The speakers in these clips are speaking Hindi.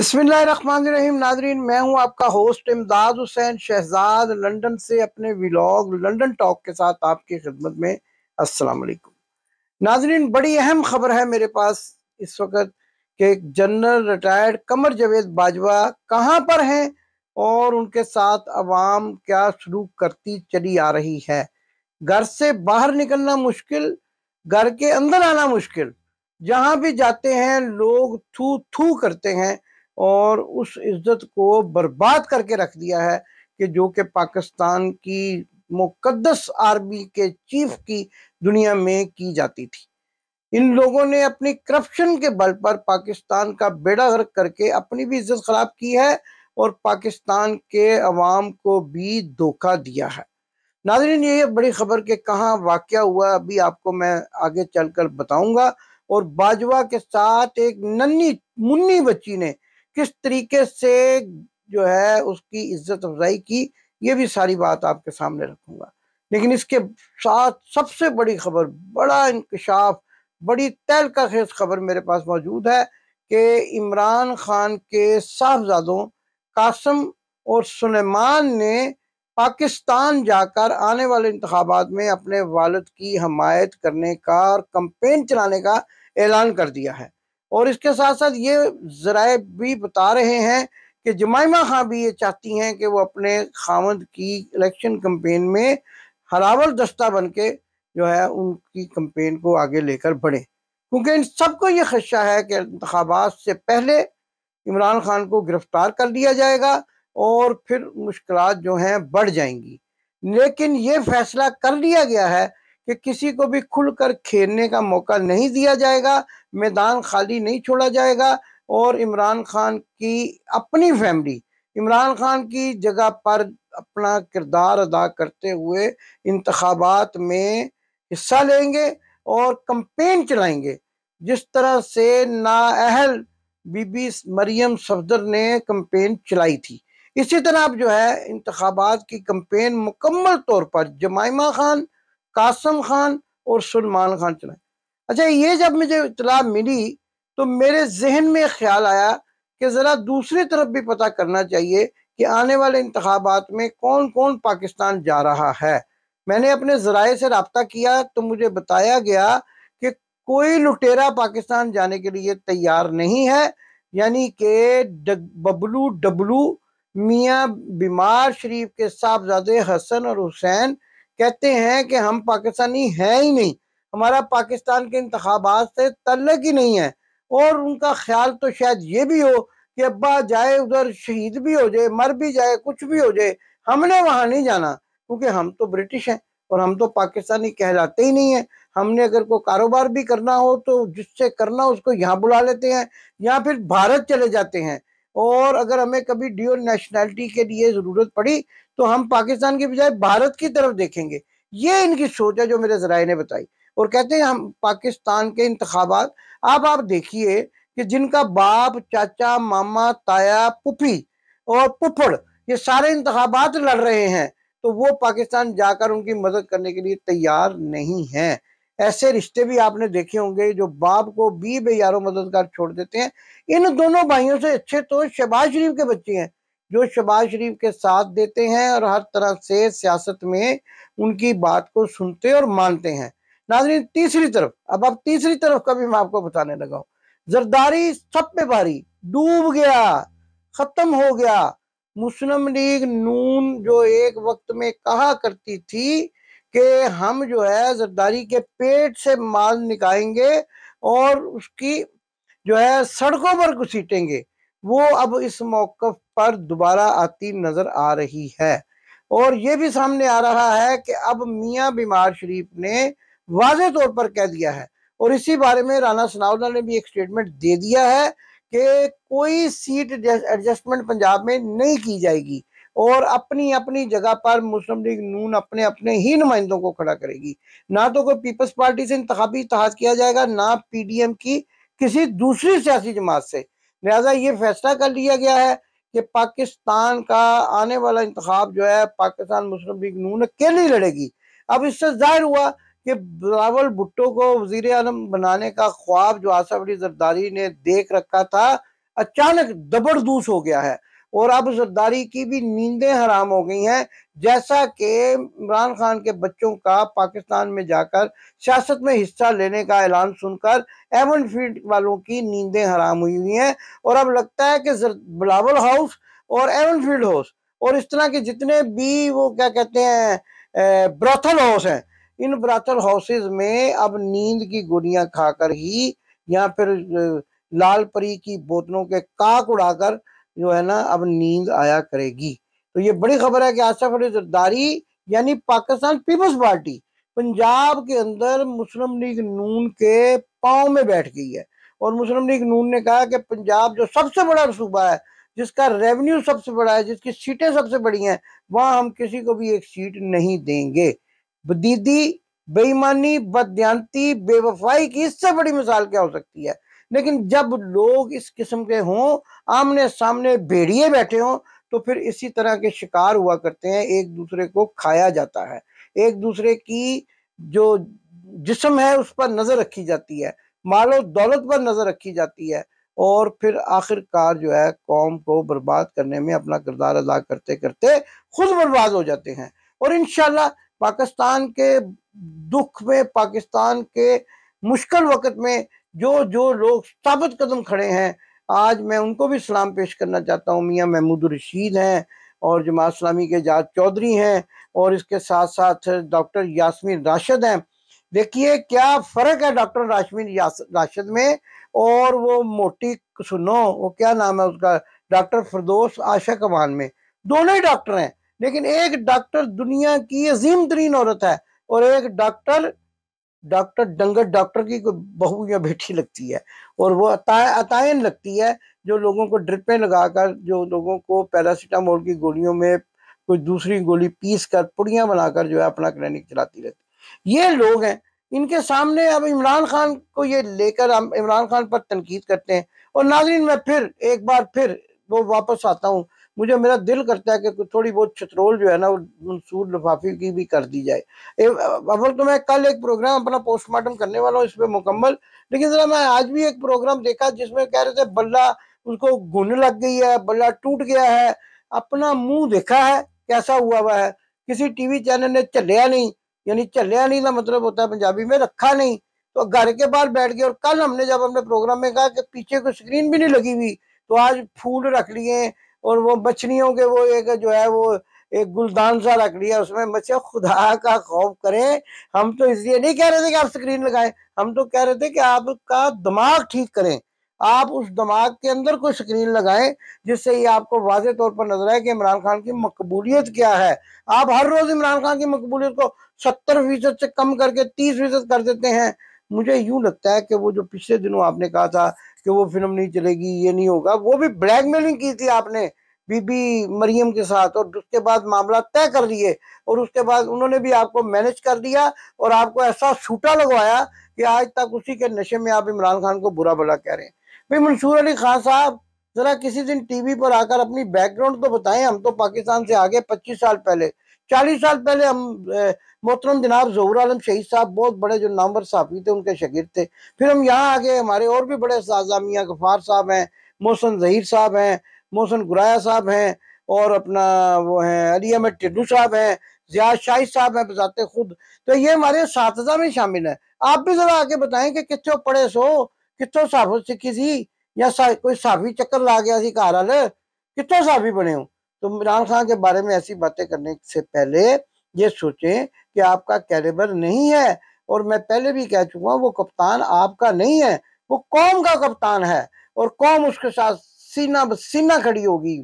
बसमीम नाजरीन मैं हूं आपका होस्ट इमदाद हुसैन शहजाद लंदन से अपने व्लॉग लंदन टॉक के साथ आपकी खिदमत में अस्सलाम वालेकुम नाजरीन बड़ी अहम खबर है मेरे पास इस वक्त के जनरल रिटायर्ड कमर जवेद बाजवा कहां पर हैं और उनके साथ आवाम क्या सलूक करती चली आ रही है घर से बाहर निकलना मुश्किल घर के अंदर आना मुश्किल जहां भी जाते हैं लोग थू थू करते हैं और उस इज्जत को बर्बाद करके रख दिया है कि जो कि पाकिस्तान की मुकदस आर्मी के चीफ की दुनिया में की जाती थी इन लोगों ने अपनी करप्शन के बल पर पाकिस्तान का बेड़ा गर्क करके अपनी भी इज्जत खराब की है और पाकिस्तान के अवाम को भी धोखा दिया है नाजरीन ये बड़ी खबर के कहाँ वाक़ हुआ अभी आपको मैं आगे चल कर और बाजवा के साथ एक नन्ही मुन्नी बच्ची ने किस तरीके से जो है उसकी इज्जत अफजाई की ये भी सारी बात आपके सामने रखूंगा लेकिन इसके साथ सबसे बड़ी खबर बड़ा इंकशाफ बड़ी तैल का खेज खबर मेरे पास मौजूद है कि इमरान खान के साहबजादों कासम और सुलेमान ने पाकिस्तान जाकर आने वाले इंतबात में अपने वालद की हमायत करने का और कंपेन चलाने का ऐलान कर दिया है और इसके साथ साथ ये जराए भी बता रहे हैं कि जमाइमा खां भी ये चाहती हैं कि वो अपने खामद की इलेक्शन कम्पेन में हरावल दस्ता बन के जो है उनकी कम्पेन को आगे लेकर बढ़े क्योंकि इन सबको ये खदशा है कि इंतबात से पहले इमरान खान को गिरफ्तार कर लिया जाएगा और फिर मुश्किल जो हैं बढ़ जाएंगी लेकिन ये फैसला कर लिया गया है कि किसी को भी खुलकर खेलने का मौका नहीं दिया जाएगा मैदान खाली नहीं छोड़ा जाएगा और इमरान खान की अपनी फैमिली इमरान खान की जगह पर अपना किरदार अदा करते हुए इंतबात में हिस्सा लेंगे और कंपेन चलाएंगे जिस तरह से नाअहल बीबी मरियम सफदर ने कंपेन चलाई थी इसी तरह अब जो है इंतबात की कंपेन मुकम्मल तौर पर जमाइमा खान कासम खान और सलमान खान चलाए अच्छा ये जब मुझे इतला मिली तो मेरे जहन में ख्याल आया कि ज़रा दूसरी तरफ भी पता करना चाहिए कि आने वाले इंतबात में कौन कौन पाकिस्तान जा रहा है मैंने अपने ज़राए से रबता किया तो मुझे बताया गया कि कोई लुटेरा पाकिस्तान जाने के लिए तैयार नहीं है यानी कि बबलू डबलू मियाँ बीमार शरीफ के साहबजादे हसन और हुसैन कहते हैं कि हम पाकिस्तानी हैं ही नहीं हमारा पाकिस्तान के इंतबात से तल्लक ही नहीं है और उनका ख्याल तो शायद ये भी हो कि अब्बा जाए उधर शहीद भी हो जाए मर भी जाए कुछ भी हो जाए हमने वहाँ नहीं जाना क्योंकि हम तो ब्रिटिश हैं और हम तो पाकिस्तानी कहलाते ही नहीं है हमने अगर कोई कारोबार भी करना हो तो जिससे करना उसको यहाँ बुला लेते हैं या फिर भारत चले जाते हैं और अगर हमें कभी ड्यूअल नेशनैलिटी के लिए ज़रूरत पड़ी तो हम पाकिस्तान के बजाय भारत की तरफ देखेंगे ये इनकी सोच है जो मेरे जराए ने बताई और कहते हैं हम पाकिस्तान के इंतबात आप आप देखिए कि जिनका बाप चाचा मामा ताया पुपी और पुपड़ ये सारे इंतबात लड़ रहे हैं तो वो पाकिस्तान जाकर उनकी मदद करने के लिए तैयार नहीं है ऐसे रिश्ते भी आपने देखे होंगे जो बाप को बी बेयारो मददगार छोड़ देते हैं इन दोनों भाइयों से अच्छे तो शहबाज शरीफ के बच्चे हैं जो शहबाज शरीफ के साथ देते हैं और हर तरह से सियासत में उनकी बात को सुनते और मानते हैं नाजरीन तीसरी तरफ अब आप तीसरी तरफ का भी मैं आपको बताने लगा हूँ जरदारी सब पे भारी डूब गया खत्म हो गया मुस्लिम लीग नून जो एक वक्त में कहा करती थी कि हम जो है जरदारी के पेट से माल निकालेंगे और उसकी जो है सड़कों पर घुसीटेंगे वो अब इस मौकफ पर दोबारा आती नजर आ रही है और ये भी सामने आ रहा है कि अब मियाँ बीमार शरीफ ने वाज तौर पर कह दिया है और इसी बारे में राणा सनाउल्ला ने भी एक स्टेटमेंट दे दिया है कि कोई सीट एडजस्टमेंट पंजाब में नहीं की जाएगी और अपनी अपनी जगह पर मुस्लिम लीग नून अपने अपने ही नुमाइंदों को खड़ा करेगी ना तो कोई पीपल्स पार्टी से इंतबी तहज किया जाएगा ना पीडीएम की किसी दूसरी सियासी जमात से लिहाजा ये फैसला कर लिया गया है कि पाकिस्तान का आने वाला इंतखब जो है पाकिस्तान मुस्लिम लीग नून अकेली लड़ेगी अब इससे जाहिर हुआ कि बिलावल भुट्टो को वजीर आलम बनाने का ख्वाब जो आसफ अली जरदारी ने देख रखा था अचानक दबरदूस हो गया है और अब जरदारी की भी नींदें हराम हो गई हैं जैसा कि इमरान खान के बच्चों का पाकिस्तान में जाकर सियासत में हिस्सा लेने का ऐलान सुनकर एवन फील्ड वालों की नींदें हराम हुई हुई हैं और अब लगता है कि बिलावल हाउस और एवन फील्ड हाउस और इस तरह के जितने भी वो क्या कहते हैं ब्रथल हाउस हैं इन ब्राथल हाउसेज में अब नींद की गोलियां खाकर ही या फिर लाल परी की बोतलों के काक उड़ाकर जो है ना अब नींद आया करेगी तो ये बड़ी खबर है कि आसफ अली जरदारी यानी पाकिस्तान पीपल्स पार्टी पंजाब के अंदर मुस्लिम लीग नून के पाँव में बैठ गई है और मुस्लिम लीग नून ने कहा कि पंजाब जो सबसे बड़ा सूबा है जिसका रेवेन्यू सबसे बड़ा है जिसकी सीटें सबसे बड़ी हैं वहाँ हम किसी को भी एक सीट नहीं देंगे बदीदी बेईमानी बदयांती बेवफाई की इससे बड़ी मिसाल क्या हो सकती है लेकिन जब लोग इस किस्म के हों आमने सामने भेड़िए बैठे हों तो फिर इसी तरह के शिकार हुआ करते हैं एक दूसरे को खाया जाता है एक दूसरे की जो जिसम है उस पर नज़र रखी जाती है मालो दौलत पर नज़र रखी जाती है और फिर आखिरकार जो है कौम को बर्बाद करने में अपना किरदार अदा करते करते खुद बर्बाद हो जाते हैं और इन पाकिस्तान के दुख में पाकिस्तान के मुश्किल वक़्त में जो जो लोग साबित कदम खड़े हैं आज मैं उनको भी सलाम पेश करना चाहता हूँ मियाँ महमूद रशीद हैं और जमात इस्लामी के जाज चौधरी हैं और इसके साथ साथ डॉक्टर यासमीन राशिद हैं देखिए क्या फ़र्क है डॉक्टर यासमीन राशिद में और वो मोटी सुनो वो क्या नाम है उसका डॉक्टर फरदोस आशा कमान में दोनों ही डॉक्टर हैं लेकिन एक डॉक्टर दुनिया की अजीम तरीन औरत है और एक डॉक्टर डॉक्टर डंगर डॉक्टर की बहू या बेटी लगती है और वो अतायन लगती है जो लोगों को ड्रिपें लगाकर जो लोगों को पैरासीटामोल की गोलियों में कोई दूसरी गोली पीस कर पुड़ियाँ बनाकर जो है अपना क्लिनिक चलाती रहती ये लोग हैं इनके सामने अब इमरान खान को ये लेकर हम इमरान खान पर तनकीद करते हैं और नाजरीन मैं फिर एक बार फिर वो वापस आता हूँ मुझे मेरा दिल करता है कि थोड़ी बहुत छतरोल जो है ना वो मंसूर लफाफी की भी कर दी जाए अवल तो मैं कल एक प्रोग्राम अपना पोस्टमार्टम करने वाला हूँ इस पर मुकम्मल लेकिन ज़रा मैं आज भी एक प्रोग्राम देखा जिसमें कह रहे थे बल्ला उसको घुन लग गई है बल्ला टूट गया है अपना मुंह देखा है कैसा हुआ हुआ है किसी टीवी चैनल ने चलिया नहीं यानी चलिया नहीं ना मतलब होता है पंजाबी में रखा नहीं तो घर के बाहर बैठ गए और कल हमने जब हमने प्रोग्राम में कहा कि पीछे कोई स्क्रीन भी नहीं लगी हुई तो आज फूल रख लिए और वो मछलियों के वो एक जो है वो एक गुलदान सा रख लिया उसमें मच्छर खुदा का खौफ करें हम तो इसलिए नहीं कह रहे थे कि आप स्क्रीन लगाएं हम तो कह रहे थे कि आपका दिमाग ठीक करें आप उस दिमाग के अंदर कोई स्क्रीन लगाएं जिससे ये आपको वाज तौर पर नजर आए कि इमरान खान की मकबूलियत क्या है आप हर रोज इमरान खान की मकबूलियत को सत्तर फीसद से कम करके तीस फीसद कर देते हैं मुझे यूं लगता है कि वो जो पिछले दिनों आपने कहा था कि वो फिल्म नहीं चलेगी ये नहीं होगा वो भी ब्लैकमेलिंग की थी आपने बीबी मरियम के साथ और उसके बाद मामला तय कर लिए और उसके बाद उन्होंने भी आपको मैनेज कर दिया और आपको ऐसा छूटा लगवाया कि आज तक उसी के नशे में आप इमरान खान को बुरा भला कह रहे हैं भाई मंसूर अली खान साहब जरा किसी दिन टीवी पर आकर अपनी बैकग्राउंड तो बताएं हम तो पाकिस्तान से आगे 25 साल पहले चालीस साल पहले हम मोहतरम जनाब जहूर आलम शहीद साहब बहुत बड़े जो नामवर साफी थे उनके शगीर थे फिर हम यहाँ आ गए हमारे और भी बड़े साजा मियाँ गफार साहब हैं मोहसन जहीर साहब हैं मोहसन गुराया साहब हैं और अपना वो हैं अली अहमद टिड्डू साहब हैं जिया शाही साहब हैं बजाते खुद तो ये हमारे साथजा में शामिल है आप भी ज़रा आके बताएं कि कितों पढ़े सो कितों साफ सीखी थी या सा, कोई साफी चक्कर ला गया सी घर कितों साफी बने हो तो इमरान खान के बारे में ऐसी बातें करने से पहले ये सोचें कि आपका कैलेबर नहीं है और मैं पहले भी कह चुका हूँ वो कप्तान आपका नहीं है वो कौम का कप्तान है और कौम उसके साथ सीना सीना खड़ी होगी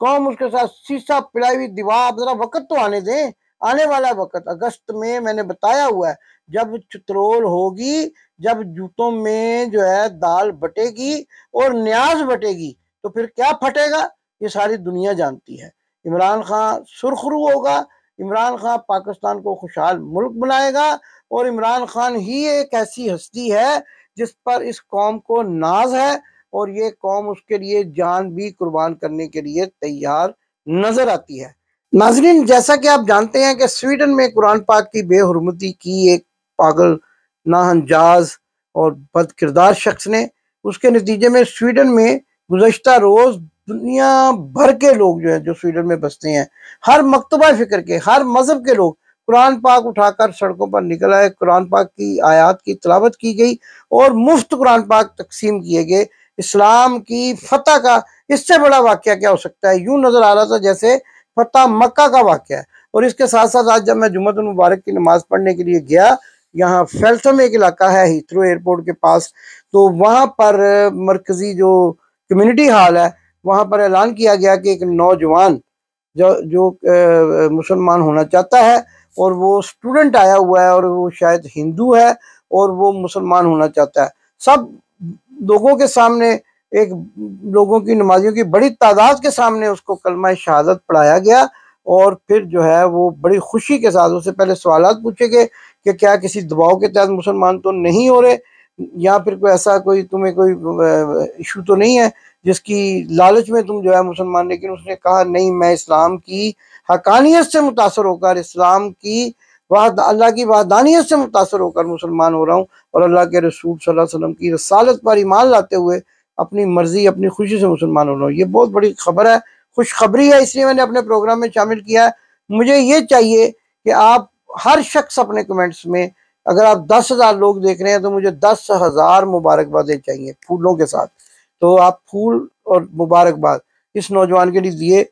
कौम उसके साथ शीशा पिलाई हुई दीवार जरा वक्त तो आने दें आने वाला वक्त अगस्त में मैंने बताया हुआ है जब चित्रोल होगी जब जूतों में जो है दाल बटेगी और न्याज बटेगी तो फिर क्या फटेगा ये सारी दुनिया जानती है इमरान खान सुरखरू होगा इमरान खान पाकिस्तान को खुशहाल मुल्क बनाएगा और इमरान खान ही एक ऐसी हस्ती है जिस पर इस कौम को नाज है और ये कौम उसके लिए जान भी कुर्बान करने के लिए तैयार नजर आती है नाजरीन जैसा कि आप जानते हैं कि स्वीडन में कुरान पाक की बेहरमती की एक पागल नाहजाज और बद किरदार शख्स ने उसके नतीजे में स्वीडन में गुजशत रोज़ दुनिया भर के लोग जो है जो स्वीडन में बसते हैं हर मकतबा फिक्र के हर मज़हब के लोग कुरान पाक उठाकर सड़कों पर निकल आए कुरान पाक की आयात की तलावत की गई और मुफ्त कुरान पाक तकसीम किए गए इस्लाम की फतह का इससे बड़ा वाक्य क्या हो सकता है यूं नज़र आ रहा था जैसे फतह मक्का का वाक्य है और इसके साथ साथ आज जब मैं जुम्मत मुबारक की नमाज़ पढ़ने के लिए गया यहाँ फेल्थम एक इलाका है हीथ्रो एयरपोर्ट के पास तो वहाँ पर मरकज़ी जो कम्युनिटी हॉल है वहाँ पर ऐलान किया गया कि एक नौजवान जो जो मुसलमान होना चाहता है और वो स्टूडेंट आया हुआ है और वो शायद हिंदू है और वो मुसलमान होना चाहता है सब लोगों के सामने एक लोगों की नमाजियों की बड़ी तादाद के सामने उसको कलमा शहादत पढ़ाया गया और फिर जो है वो बड़ी खुशी के साथ उससे पहले सवाल पूछे गए कि क्या किसी दबाव के तहत मुसलमान तो नहीं हो रहे या फिर कोई ऐसा कोई तुम्हें कोई इशू तो नहीं है जिसकी लालच में तुम जो है मुसलमान लेकिन उसने कहा नहीं मैं इस्लाम की हकानियत से मुतासर होकर इस्लाम की वाद अल्लाह की वादानियत से मुतासर होकर मुसलमान हो रहा हूँ और अल्लाह के रसूल सल्लल्लाहु अलैहि वसल्लम की रसालत पर ईमान लाते हुए अपनी मर्जी अपनी खुशी से मुसलमान हो रहा हूँ ये बहुत बड़ी खबर है खुशखबरी है इसलिए मैंने अपने प्रोग्राम में शामिल किया है मुझे ये चाहिए कि आप हर शख्स अपने कमेंट्स में अगर आप दस हज़ार लोग देख रहे हैं तो मुझे दस हज़ार मुबारकबादें चाहिए फूलों के साथ तो आप फूल और मुबारकबाद इस नौजवान के लिए दिए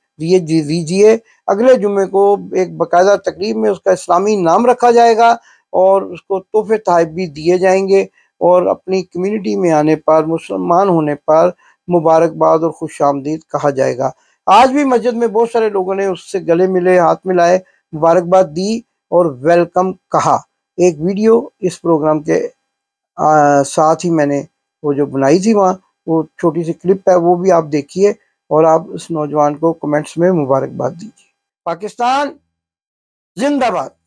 दिए दीजिए अगले जुमे को एक बाकायदा तकरीब में उसका इस्लामी नाम रखा जाएगा और उसको तोहफे तहब भी दिए जाएंगे और अपनी कम्युनिटी में आने पर मुसलमान होने पर मुबारकबाद और खुश आमदीद कहा जाएगा आज भी मस्जिद में बहुत सारे लोगों ने उससे गले मिले हाथ मिलाए मुबारकबाद दी और वेलकम कहा एक वीडियो इस प्रोग्राम के आ, साथ ही मैंने वो जो बनाई थी वहाँ वो छोटी सी क्लिप है वो भी आप देखिए और आप उस नौजवान को कमेंट्स में मुबारकबाद दीजिए पाकिस्तान जिंदाबाद